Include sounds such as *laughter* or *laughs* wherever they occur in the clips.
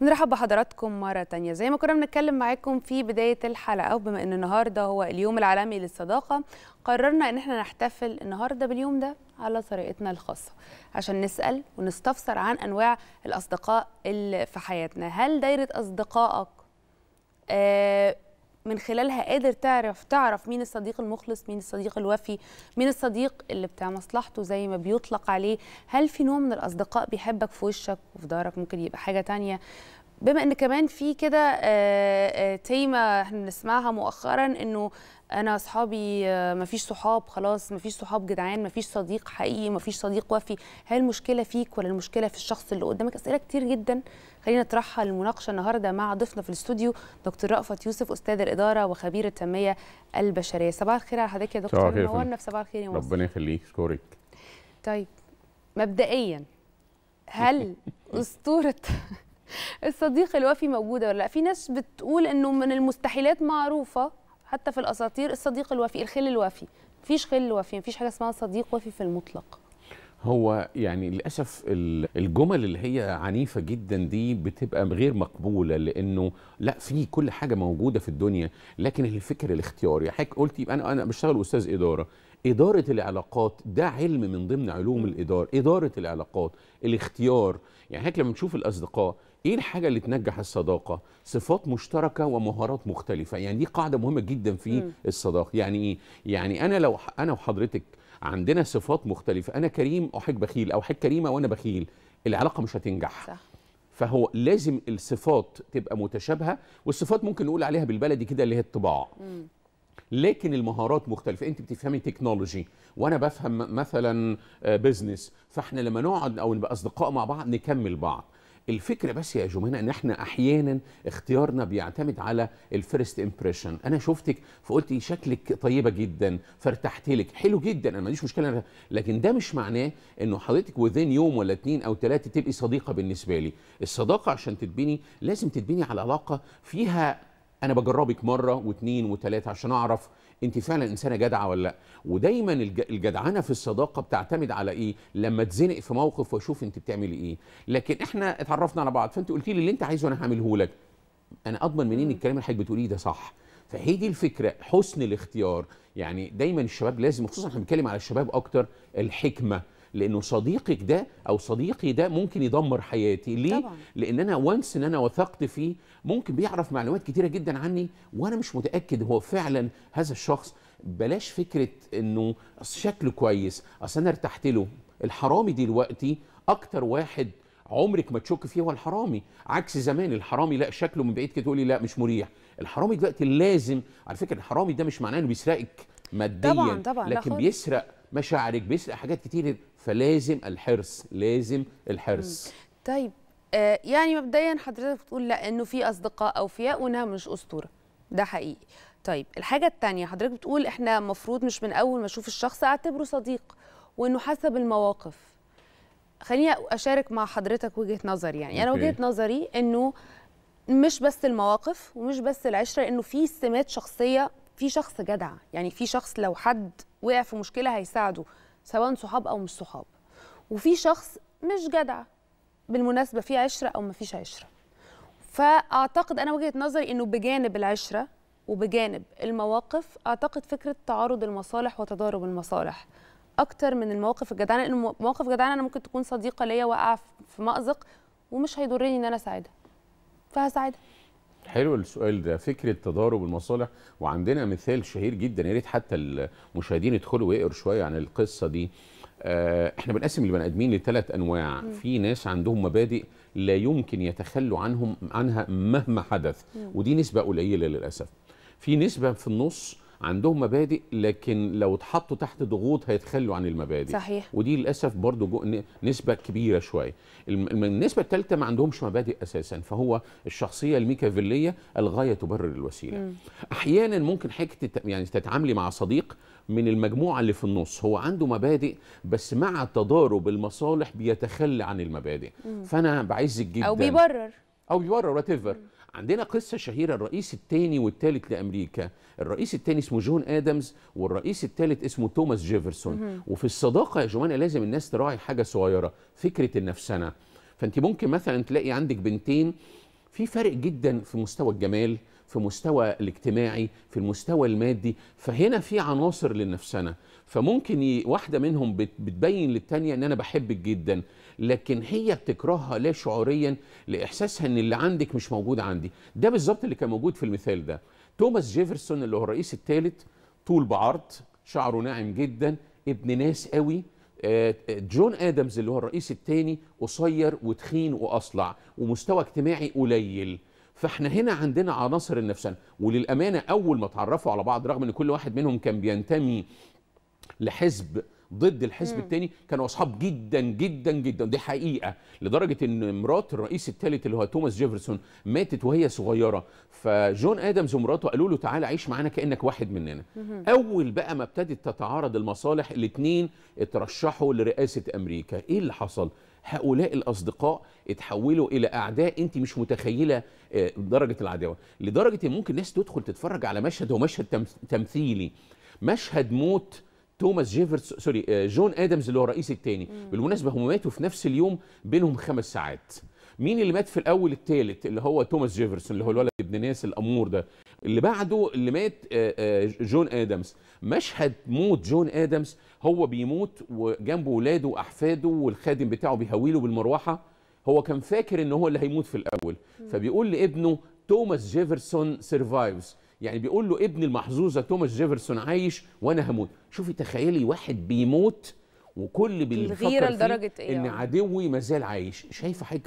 بنرحب بحضراتكم مرة تانية زي ما كنا بنتكلم معاكم في بداية الحلقة وبما ان النهاردة هو اليوم العالمي للصداقة قررنا ان احنا نحتفل النهاردة باليوم ده على طريقتنا الخاصة عشان نسأل ونستفسر عن انواع الاصدقاء اللي في حياتنا هل دايرة اصدقائك آه من خلالها قادر تعرف تعرف مين الصديق المخلص مين الصديق الوفي مين الصديق اللي بتاع مصلحته زي ما بيطلق عليه هل في نوع من الاصدقاء بيحبك في وشك وفي دارك ممكن يبقى حاجه تانية بما ان كمان في كده آه، آه، تيمه احنا بنسمعها مؤخرا انه انا اصحابي آه، مفيش صحاب خلاص مفيش صحاب جدعان مفيش صديق حقيقي مفيش صديق وفي هل المشكله فيك ولا المشكله في الشخص اللي قدامك اسئله كتير جدا خلينا نطرحها المناقشه النهارده مع ضيفنا في الاستوديو دكتور رأفت يوسف استاذ الاداره وخبير التنميه البشريه صباح الخير على حضرتك يا دكتور نورنا في صباح الخير يا مصر ربنا يخليك شكرك طيب مبدئيا هل *laughs* اسطوره الصديق الوفي موجوده ولا لا في ناس بتقول انه من المستحيلات معروفه حتى في الاساطير الصديق الوفي الخل الوفي مفيش خل وفي مفيش حاجه اسمها صديق وفي في المطلق هو يعني للاسف الجمل اللي هي عنيفه جدا دي بتبقى غير مقبوله لانه لا في كل حاجه موجوده في الدنيا لكن الفكر الاختياري حضرتك قلت يبقى انا انا بشتغل استاذ اداره إدارة العلاقات ده علم من ضمن علوم الإدارة إدارة العلاقات الاختيار يعني هيك لما نشوف الأصدقاء ايه الحاجه اللي تنجح الصداقه صفات مشتركه ومهارات مختلفه يعني دي قاعده مهمه جدا في الصداقه يعني ايه يعني انا لو انا وحضرتك عندنا صفات مختلفه انا كريم احب بخيل او احب كريمه وانا بخيل العلاقه مش هتنجح صح. فهو لازم الصفات تبقى متشابهه والصفات ممكن نقول عليها بالبلدي كده اللي هي الطباع مم. لكن المهارات مختلفه انت بتفهمي تكنولوجي وانا بفهم مثلا بزنس آه، فاحنا لما نقعد او نبقى اصدقاء مع بعض نكمل بعض الفكره بس يا جمانه ان احنا احيانا اختيارنا بيعتمد على الفيرست امبريشن انا شفتك فقلت شكلك طيبه جدا فارتحت لك حلو جدا انا ما عنديش مشكله لكن ده مش معناه انه حضرتك وذين يوم ولا اتنين او تلاتة تبقي صديقه بالنسبه لي الصداقه عشان تتبني لازم تتبني على علاقه فيها انا بجربك مره واثنين وثلاثه عشان اعرف انت فعلا انسانه جدعه ولا لا ودايما الجدعنه في الصداقه بتعتمد على ايه لما تزنق في موقف واشوف انت بتعملي ايه لكن احنا اتعرفنا على بعض فانت قلتي لي اللي انت عايزه انا هعمله لك انا اضمن منين الكلام اللي حضرتك بتقوليه ده صح فهي دي الفكره حسن الاختيار يعني دايما الشباب لازم خصوصا احنا بنتكلم على الشباب اكتر الحكمه لانه صديقك ده او صديقي ده ممكن يدمر حياتي ليه طبعا. لان انا وانس ان انا وثقت فيه ممكن بيعرف معلومات كتيره جدا عني وانا مش متاكد هو فعلا هذا الشخص بلاش فكره انه شكله كويس اصل انا ارتحت له الحرامي دلوقتي اكتر واحد عمرك ما تشك فيه هو الحرامي عكس زمان الحرامي لا شكله من بعيد كده تقولي لا مش مريح الحرامي دلوقتي لازم على فكره الحرامي ده مش معناه انه بيسرقك ماديا طبعا طبعا لكن بيسرق مشاعرك بيسرق حاجات كتير فلازم الحرص لازم الحرص طيب آه يعني مبدئيا حضرتك بتقول لا انه في اصدقاء اوفياء وانها مش اسطوره ده حقيقي طيب الحاجه الثانيه حضرتك بتقول احنا المفروض مش من اول ما اشوف الشخص اعتبره صديق وانه حسب المواقف خليني اشارك مع حضرتك وجهه نظري يعني انا وجهه نظري انه مش بس المواقف ومش بس العشره انه في سمات شخصيه في شخص جدع يعني في شخص لو حد وقع في مشكله هيساعده سواء صحاب او مش صحاب وفي شخص مش جدع بالمناسبه في عشره او مفيش عشره فاعتقد انا وجهه نظري انه بجانب العشره وبجانب المواقف اعتقد فكره تعارض المصالح وتضارب المصالح اكتر من المواقف الجدعانه لان مواقف جدعانه انا ممكن تكون صديقه ليا واقعه في مازق ومش هيضرني ان انا اساعدها فهساعدها حلو السؤال ده فكره تضارب المصالح وعندنا مثال شهير جدا يا ريت حتى المشاهدين يدخلوا ويقروا شويه عن القصه دي آه، احنا بنقسم البني ادمين لثلاث انواع م. في ناس عندهم مبادئ لا يمكن يتخلوا عنهم عنها مهما حدث م. ودي نسبه قليله للاسف في نسبه في النص عندهم مبادئ لكن لو اتحطوا تحت ضغوط هيتخلوا عن المبادئ صحيح ودي للاسف برضو نسبه كبيره شويه النسبه الثالثه ما عندهمش مبادئ اساسا فهو الشخصيه الميكافيليه الغايه تبرر الوسيله م. احيانا ممكن حكايه يعني تتعاملي مع صديق من المجموعه اللي في النص هو عنده مبادئ بس مع تضارب المصالح بيتخلى عن المبادئ م. فانا بعزك جدا او بيبرر او بيبرر وات عندنا قصه شهيره الرئيس الثاني والثالث لامريكا الرئيس الثاني اسمه جون ادمز والرئيس الثالث اسمه توماس جيفرسون وفي الصداقه يا جمانه لازم الناس تراعي حاجه صغيره فكره النفسنه فانت ممكن مثلا تلاقي عندك بنتين في فرق جدا في مستوى الجمال في مستوى الاجتماعي في المستوى المادي فهنا في عناصر للنفسنا فممكن واحده منهم بتبين للتانيه ان انا بحبك جدا لكن هي بتكرهها لا شعوريا لاحساسها ان اللي عندك مش موجود عندي ده بالظبط اللي كان موجود في المثال ده توماس جيفرسون اللي هو الرئيس الثالث طول بعرض شعره ناعم جدا ابن ناس قوي آه، جون ادمز اللي هو الرئيس الثاني قصير وتخين واصلع ومستوى اجتماعي قليل فاحنا هنا عندنا عناصر النفسان وللامانه اول ما تعرفوا على بعض رغم ان كل واحد منهم كان بينتمي لحزب ضد الحزب الثاني كانوا اصحاب جدا جدا جدا دي حقيقه لدرجه ان مرات الرئيس الثالث اللي هو توماس جيفرسون ماتت وهي صغيره فجون ادمز ومراته قالوا له تعالى عيش معانا كانك واحد مننا اول بقى ما ابتدت تتعارض المصالح الاثنين اترشحوا لرئاسه امريكا ايه اللي حصل هؤلاء الاصدقاء اتحولوا الى اعداء انت مش متخيله آه، درجه العداوه لدرجه ان ممكن الناس تدخل تتفرج على مشهد هو مشهد تمثيلي مشهد موت توماس جيفرس سوري آه، جون ادمز اللي هو الرئيس الثاني بالمناسبه هم ماتوا في نفس اليوم بينهم خمس ساعات مين اللي مات في الاول الثالث اللي هو توماس جيفرسون اللي هو الولد ابن ناس الامور ده اللي بعده اللي مات آه، آه، جون ادمز مشهد موت جون ادمز هو بيموت وجنبه ولاده واحفاده والخادم بتاعه بيهويله بالمروحه هو كان فاكر ان هو اللي هيموت في الاول فبيقول لابنه توماس جيفرسون سيرفايفز يعني بيقول له ابن المحظوظه توماس جيفرسون عايش وانا هموت شوفي تخيلي واحد بيموت وكل بالغيره لدرجه ايه ان يعني؟ عدوي ما زال عايش شايفه حاجه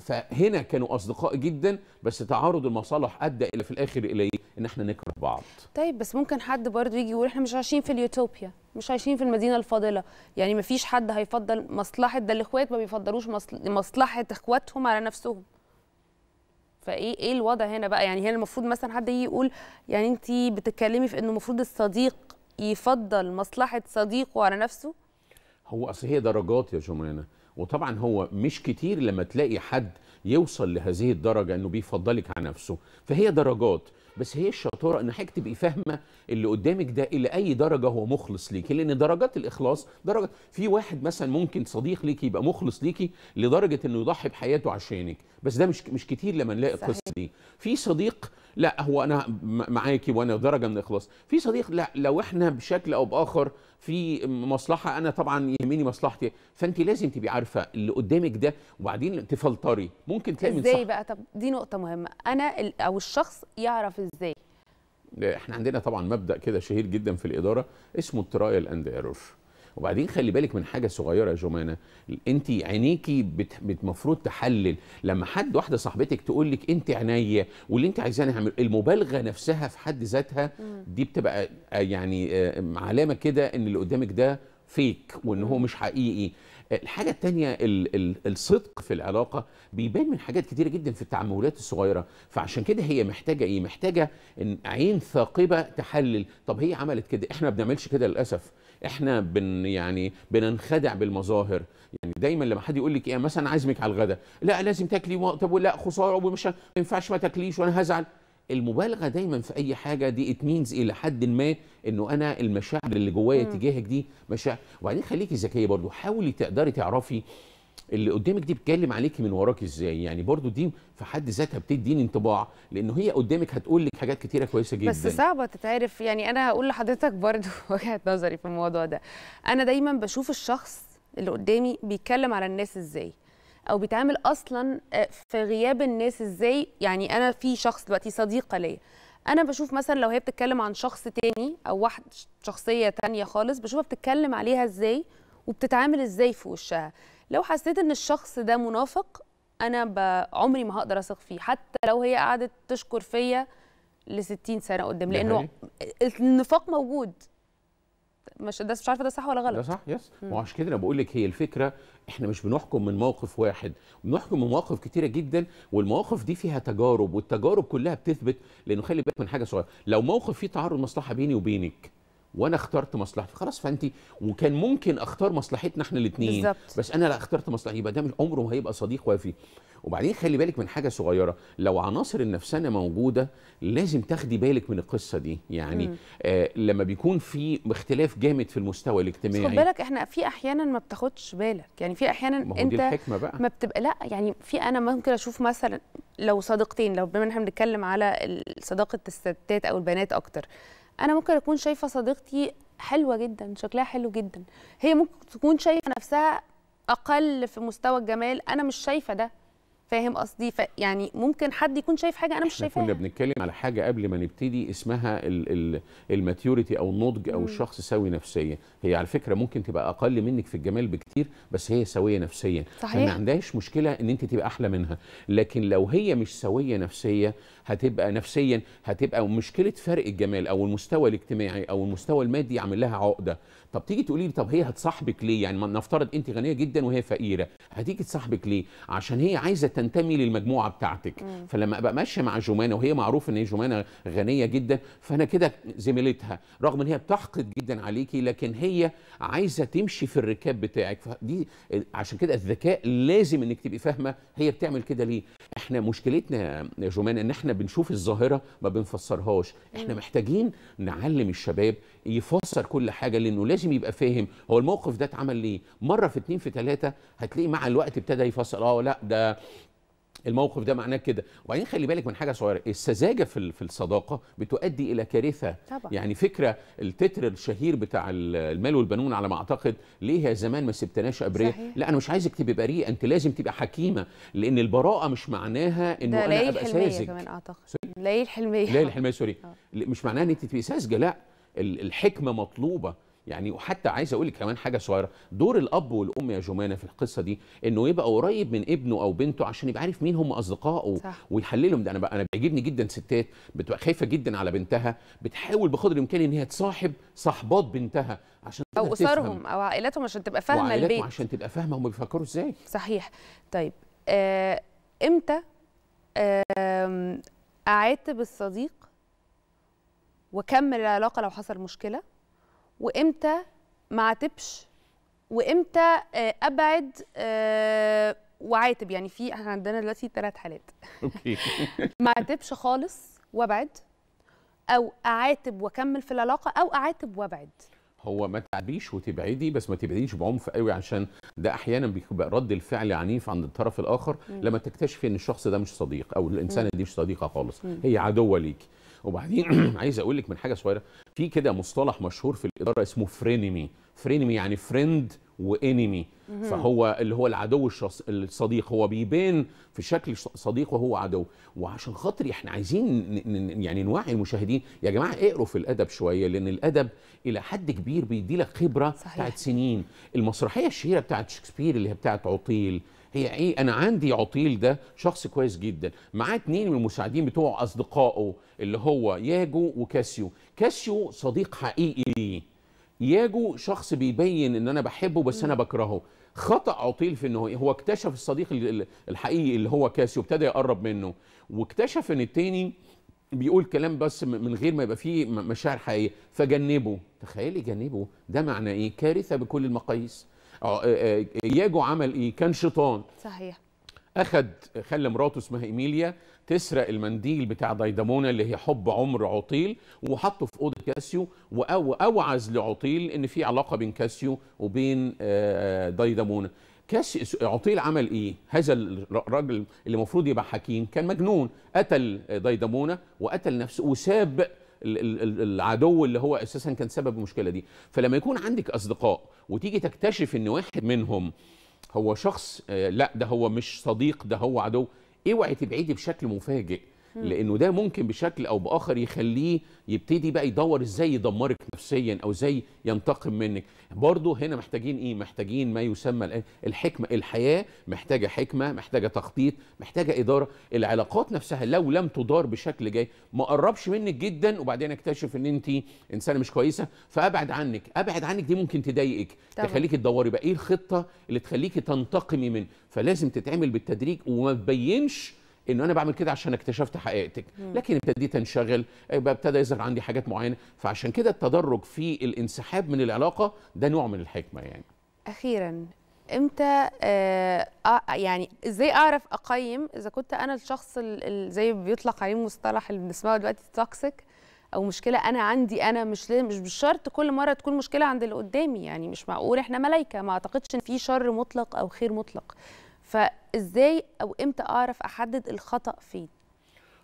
فهنا كانوا اصدقاء جدا بس تعارض المصالح ادى الى في الاخر الى ايه ان احنا نكره بعض طيب بس ممكن حد برضه يجي يقول احنا مش عايشين في اليوتوبيا مش عايشين في المدينه الفاضله يعني ما فيش حد هيفضل مصلحه ده الاخوات ما بيفضلوش مصلحه اخواتهم على نفسهم فايه ايه الوضع هنا بقى يعني هنا المفروض مثلا حد يجي يقول يعني انت بتتكلمي في انه المفروض الصديق يفضل مصلحه صديقه على نفسه هو اصل هي درجات يا شمرانه وطبعا هو مش كتير لما تلاقي حد يوصل لهذه الدرجه انه بيفضلك على نفسه فهي درجات بس هي الشطاره ان حضرتك تبقي فاهمه اللي قدامك ده الى اي درجه هو مخلص ليكي لان درجات الاخلاص درجه في واحد مثلا ممكن صديق ليكي يبقى مخلص ليكي لدرجه انه يضحي بحياته عشانك بس ده مش مش كتير لما نلاقي القصه دي في صديق لا هو انا معاكي وانا درجه من الاخلاص في صديق لا لو احنا بشكل او باخر في مصلحه انا طبعا يهمني مصلحتي فانت لازم تبقي عارفه اللي قدامك ده وبعدين تفلتري ممكن تلاقي من صح ازاي بقى طب دي نقطه مهمه انا او الشخص يعرف ازاي احنا عندنا طبعا مبدا كده شهير جدا في الاداره اسمه الترايل اند ايرور وبعدين خلي بالك من حاجه صغيره يا جمانه انت عينيكي المفروض تحلل لما حد واحده صاحبتك تقول لك انت عينيا واللي انت عايزاني نعمل المبالغه نفسها في حد ذاتها دي بتبقى آه، يعني آه، علامه كده ان اللي قدامك ده فيك وان هو مش حقيقي الحاجة التانية الصدق في العلاقة بيبان من حاجات كتيرة جدا في التعاملات الصغيرة فعشان كده هي محتاجة ايه؟ محتاجة إن عين ثاقبة تحلل طب هي عملت كده احنا ما بنعملش كده للأسف احنا بن يعني بننخدع بالمظاهر يعني دايما لما حد يقول لك ايه مثلا عازمك على الغداء لا لازم تاكلي طب ولا خساره ومش ما ينفعش ما تاكليش وانا هزعل المبالغه دايما في اي حاجه دي ات مينز الى حد ما انه انا المشاعر اللي جوايا تجاهك دي مشاعر وبعدين خليكي ذكيه برضو حاولي تقدري تعرفي اللي قدامك دي بتكلم عليكي من وراك ازاي يعني برضو دي في حد ذاتها بتديني انطباع لانه هي قدامك هتقول لك حاجات كتيره كويسه جدا بس صعبه تتعرف يعني انا هقول لحضرتك برضو *laughs* وجهه نظري في الموضوع ده انا دايما بشوف الشخص اللي قدامي بيتكلم على الناس ازاي او بيتعامل اصلا آه، في غياب الناس ازاي يعني انا في شخص دلوقتي صديقه ليا انا بشوف مثلا لو هي بتتكلم عن شخص تاني او واحد شخصيه تانية خالص بشوفها بتتكلم عليها ازاي وبتتعامل ازاي في وشها لو حسيت ان الشخص ده منافق انا عمري ما هقدر اثق فيه حتى لو هي قعدت تشكر فيا ل 60 سنه قدام لانه النفاق موجود مش ده مش عارفه ده صح ولا غلط ده صح يس ما عشان كده انا بقول لك هي الفكره احنا مش بنحكم من موقف واحد بنحكم من مواقف كتيره جدا والمواقف دي فيها تجارب والتجارب كلها بتثبت لانه خلي بالك من حاجه صغيره لو موقف فيه تعارض مصلحه بيني وبينك وانا اخترت مصلحتي خلاص فانت وكان ممكن اختار مصلحتنا احنا الاثنين بس انا لا اخترت مصلحتي يبقى ده عمره ما هيبقى صديق وفي وبعدين خلي بالك من حاجه صغيره لو عناصر النفسانه موجوده لازم تاخدي بالك من القصه دي يعني آه لما بيكون في اختلاف جامد في المستوى الاجتماعي خد بالك احنا في احيانا ما بتاخدش بالك يعني في احيانا ما انت دي الحكمة بقى. ما بتبقى لا يعني في انا ممكن اشوف مثلا لو صديقتين لو بما ان احنا بنتكلم على صداقه الستات او البنات اكتر انا ممكن اكون شايفه صديقتي حلوه جدا شكلها حلو جدا هي ممكن تكون شايفه نفسها اقل في مستوى الجمال انا مش شايفه ده فاهم قصدي يعني ممكن حد يكون شايف حاجه انا مش شايفها كنا بنتكلم على حاجه قبل ما نبتدي اسمها الماتيوريتي او النضج او الشخص سوي نفسيا هي على فكره ممكن تبقى اقل منك في الجمال بكتير بس هي سويه نفسيا صحيح ما عندهاش مشكله ان انت تبقى احلى منها لكن لو هي مش سويه نفسيا هتبقى نفسيا هتبقى مشكله فرق الجمال او المستوى الاجتماعي او المستوى المادي عامل لها عقده طب تيجي تقولي لي طب هي هتصاحبك ليه يعني نفترض انت غنيه جدا وهي فقيره هتيجي تصاحبك ليه عشان هي عايزه تنتمي للمجموعه بتاعتك مم. فلما ابقى ماشيه مع جمانه وهي معروف ان هي جمانه غنيه جدا فانا كده زميلتها رغم ان هي بتحقد جدا عليكي لكن هي عايزه تمشي في الركاب بتاعك فدي عشان كده الذكاء لازم انك تبقي فاهمه هي بتعمل كده ليه احنا مشكلتنا يا جمان ان احنا بنشوف الظاهره ما بنفسرهاش احنا أيوة. محتاجين نعلم الشباب يفسر كل حاجه لانه لازم يبقى فاهم هو الموقف ده اتعمل ليه مره في اتنين في تلاته هتلاقي مع الوقت ابتدى يفسر اه لا ده الموقف ده معناه كده وبعدين خلي بالك من حاجه صغيره السذاجه في في الصداقه بتؤدي الى كارثه طبعا. يعني فكره التتر الشهير بتاع المال والبنون على ما اعتقد ليه يا زمان ما سبتناش ابريه صحيح. لا انا مش عايزك تبقي بريئه انت لازم تبقى حكيمه لان البراءه مش معناها انه انا ابقى ساذج كمان اعتقد ليالي الحلميه *laughs* آه. لا الحلميه سوري مش معناها ان انت تبقي ساذجه لا الحكمه مطلوبه يعني وحتى عايز اقول لك كمان حاجه صغيره دور الاب والام يا جمانه في القصه دي انه يبقى قريب من ابنه او بنته عشان يبقى عارف مين هم اصدقائه صح. ويحللهم ده انا بقى انا بيعجبني جدا ستات بتبقى خايفه جدا على بنتها بتحاول بقدر الامكان ان هي تصاحب صاحبات بنتها عشان او اسرهم او عائلتهم عشان تبقى فاهمه البيت عشان تبقى فاهمه هم بيفكروا ازاي صحيح طيب آه، امتى آه، اعاتب الصديق واكمل العلاقه لو حصل مشكله وامتى ما اعاتبش وامتى آه، ابعد آه، وعاتب يعني في احنا عندنا دلوقتي ثلاث حالات اوكي *laughs* ما اعاتبش خالص وابعد او اعاتب واكمل في العلاقه او اعاتب وابعد هو ما تعبيش وتبعدي بس ما تبعديش بعنف قوي عشان ده احيانا بيبقى رد الفعل عنيف عند الطرف الاخر لما تكتشفي ان الشخص ده مش صديق او الانسانه دي مش صديقه خالص هي عدوه ليكي وبعدين *clears throat* عايز اقول لك من حاجه صغيره في كده مصطلح مشهور في الاداره اسمه فرينيمي فرينيمي يعني فريند وانيمي فهو اللي هو العدو الشص... الصديق هو بيبان في شكل صديق وهو عدو وعشان خاطري احنا عايزين ن... يعني نوعي المشاهدين يا جماعه اقروا في الادب شويه لان الادب الى حد كبير بيدي لك خبره صحيح. بتاعت سنين المسرحيه الشهيره بتاعت شكسبير اللي هي بتاعت عطيل هي ايه انا عندي عطيل ده شخص كويس جدا معاه اتنين من المساعدين بتوع اصدقائه اللي هو ياجو وكاسيو كاسيو صديق حقيقي ليه ياجو شخص بيبين ان انا بحبه بس انا بكرهه خطا عطيل في انه هو اكتشف الصديق الحقيقي اللي هو كاسيو ابتدى يقرب منه واكتشف ان التاني بيقول كلام بس من غير ما يبقى فيه مشاعر حقيقيه فجنبه تخيلي جنبه ده معنى ايه كارثه بكل المقاييس آه، آه، آه، اياجو عمل ايه كان شيطان صحيح اخد خلى مراته اسمها ايميليا تسرق المنديل بتاع دايدامونا اللي هي حب عمر عطيل وحطه في اوضه كاسيو واوعز لعطيل ان في علاقه بين كاسيو وبين دايدامونا كاس عطيل عمل ايه هذا الراجل اللي المفروض يبقى حكيم كان مجنون قتل دايدامونا وقتل نفسه وساب العدو اللي هو اساسا كان سبب المشكله دي فلما يكون عندك اصدقاء وتيجي تكتشف ان واحد منهم هو شخص آه، لا ده هو مش صديق ده هو عدو اوعي تبعدي بشكل مفاجئ لانه ده ممكن بشكل او باخر يخليه يبتدي بقى يدور ازاي يدمرك نفسيا او ازاي ينتقم منك برضه هنا محتاجين ايه محتاجين ما يسمى الحكمه الحياه محتاجه حكمه محتاجه تخطيط محتاجه اداره العلاقات نفسها لو لم تدار بشكل جاي ما قربش منك جدا وبعدين اكتشف ان انت انسانه مش كويسه فابعد عنك ابعد عنك دي ممكن تضايقك تخليك تدوري بقى ايه الخطه اللي تخليكي تنتقمي منه فلازم تتعمل بالتدريج وما تبينش انه انا بعمل كده عشان اكتشفت حقيقتك لكن ابتديت انشغل آه، ابتدى يظهر عندي حاجات معينه فعشان كده التدرج في الانسحاب من العلاقه ده نوع من الحكمه يعني اخيرا امتى آه يعني ازاي اعرف اقيم اذا كنت انا الشخص زي بيطلق عليه المصطلح اللي بنسمعه دلوقتي توكسيك او مشكله انا عندي انا مش مش بالشرط كل مره تكون مشكله عند اللي قدامي يعني مش معقول احنا ملايكه ما اعتقدش ان في شر مطلق او خير مطلق ف ازاي او امتى اعرف احدد الخطا فين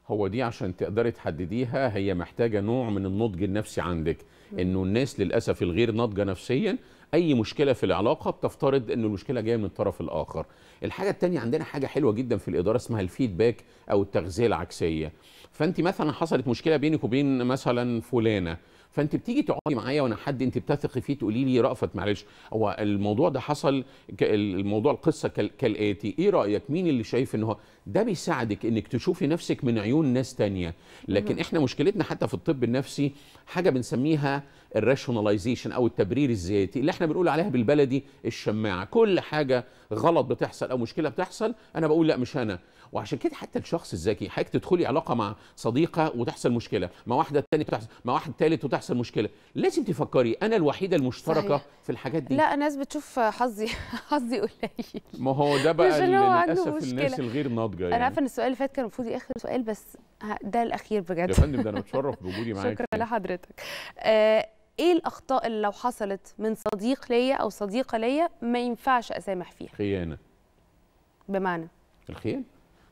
هو دي عشان تقدري تحدديها هي محتاجه نوع من النضج النفسي عندك انه الناس للاسف الغير ناضجه نفسيا اي مشكله في العلاقه بتفترض ان المشكله جايه من الطرف الاخر الحاجه الثانيه عندنا حاجه حلوه جدا في الاداره اسمها الفيدباك او التغذيه العكسيه فانت مثلا حصلت مشكله بينك وبين مثلا فلانه فانت بتيجي تقعدي معايا وانا حد انت بتثقي فيه تقولي لي رأفت معلش هو الموضوع ده حصل الموضوع القصه كالاتي ايه رايك مين اللي شايف ان هو ده بيساعدك انك تشوفي نفسك من عيون ناس تانية لكن احنا مشكلتنا حتى في الطب النفسي حاجه بنسميها الراشوناليزيشن او التبرير الذاتي اللي احنا بنقول عليها بالبلدي الشماعه كل حاجه غلط بتحصل او مشكله بتحصل انا بقول لا مش انا وعشان كده حتى الشخص الذكي حضرتك تدخلي علاقه مع صديقه وتحصل مشكله مع واحده تانية بتحصل مع واحد ثالث وتحصل مشكله لازم تفكري انا الوحيده المشتركه صحيح. في الحاجات دي لا ناس بتشوف حظي *laughs* حظي قليل ما هو ده بقى للاسف الناس الغير ناضجه يعني انا عارفه ان السؤال اللي فات كان المفروض اخر سؤال بس ده الاخير بجد يا فندم ده انا متشرف بوجودي معاك *laughs* شكرا لحضرتك آه ايه الاخطاء اللي لو حصلت من صديق ليا او صديقه ليا ما ينفعش اسامح فيها خيانه بمعنى الخيانه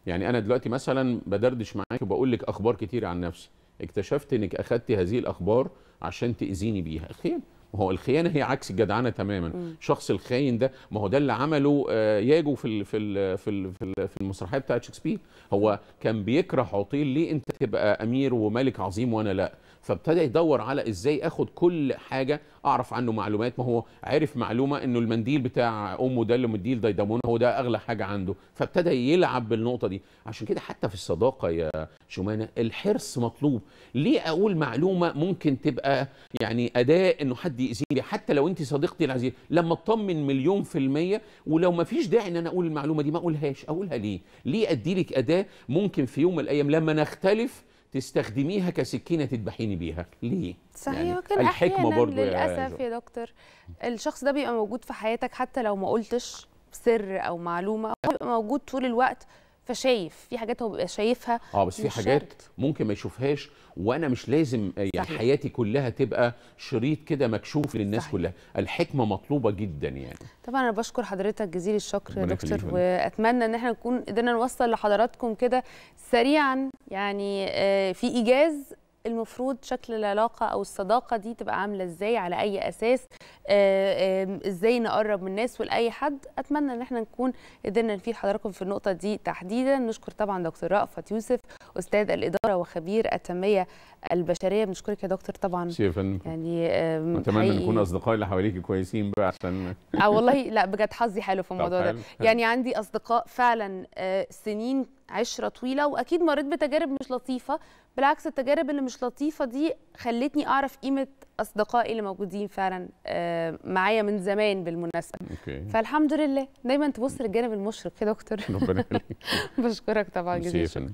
يعني انا دلوقتي مثلا بدردش معاك وبقول لك اخبار كتير عن نفسي اكتشفت انك اخدتي هذه الاخبار عشان تاذيني بيها خيانه ما هو الخيانه هي عكس الجدعنه تماما م. شخص الخاين ده ما هو ده اللي عمله آه، ياجو في في في في, في المسرحيه بتاعت شكسبير هو كان بيكره عطيل ليه انت تبقى امير وملك عظيم وانا لا فابتدى يدور على ازاي اخد كل حاجه اعرف عنه معلومات ما هو عرف معلومه انه المنديل بتاع امه ده اللي مديه ديدامون هو ده اغلى حاجه عنده فابتدى يلعب بالنقطه دي عشان كده حتى في الصداقه يا شمانه الحرص مطلوب ليه اقول معلومه ممكن تبقى يعني اداء انه حد يأذيني حتى لو انت صديقتي العزيزه لما اطمن مليون في الميه ولو ما فيش داعي ان انا اقول المعلومه دي ما اقولهاش اقولها ليه ليه ادي لك اداه ممكن في يوم من الايام لما نختلف تستخدميها كسكينه تذبحيني بيها ليه صحيح يعني وكان الحكمه برضو للاسف يا, يا دكتور الشخص ده بيبقى موجود في حياتك حتى لو ما قلتش سر او معلومه هو بيبقى موجود طول الوقت فشايف في حاجات هو بيبقى شايفها اه بس في حاجات ممكن ما يشوفهاش وانا مش لازم آه، يعني صحيح. حياتي كلها تبقى شريط كده مكشوف للناس صحيح. كلها الحكمه مطلوبه جدا يعني طبعا انا بشكر حضرتك جزيل الشكر يا دكتور واتمنى ان احنا نكون قدرنا نوصل لحضراتكم كده سريعا يعني آه، في ايجاز المفروض شكل العلاقه او الصداقه دي تبقى عامله ازاي على اي اساس آه، ازاي نقرب من الناس ولاي حد اتمنى ان احنا نكون قدرنا نفيد حضراتكم في النقطه دي تحديدا نشكر طبعا دكتور رأفت يوسف استاذ الاداره وخبير التنميه البشريه بنشكرك يا دكتور طبعا يعني اتمنى نكون اصدقائي اللي حواليك كويسين بقى عشان اه والله لا بجد حظي حلو في الموضوع ده يعني عندي اصدقاء فعلا آه، سنين عشره طويله واكيد مريت بتجارب مش لطيفه بالعكس التجارب اللي مش لطيفه دي خلتني اعرف قيمه اصدقائي اللي موجودين فعلا آه، معايا من زمان بالمناسبه أوكي. فالحمد لله دايما تبص للجانب المشرق كده دكتور ربنا *laughs* بشكرك طبعا جزيلا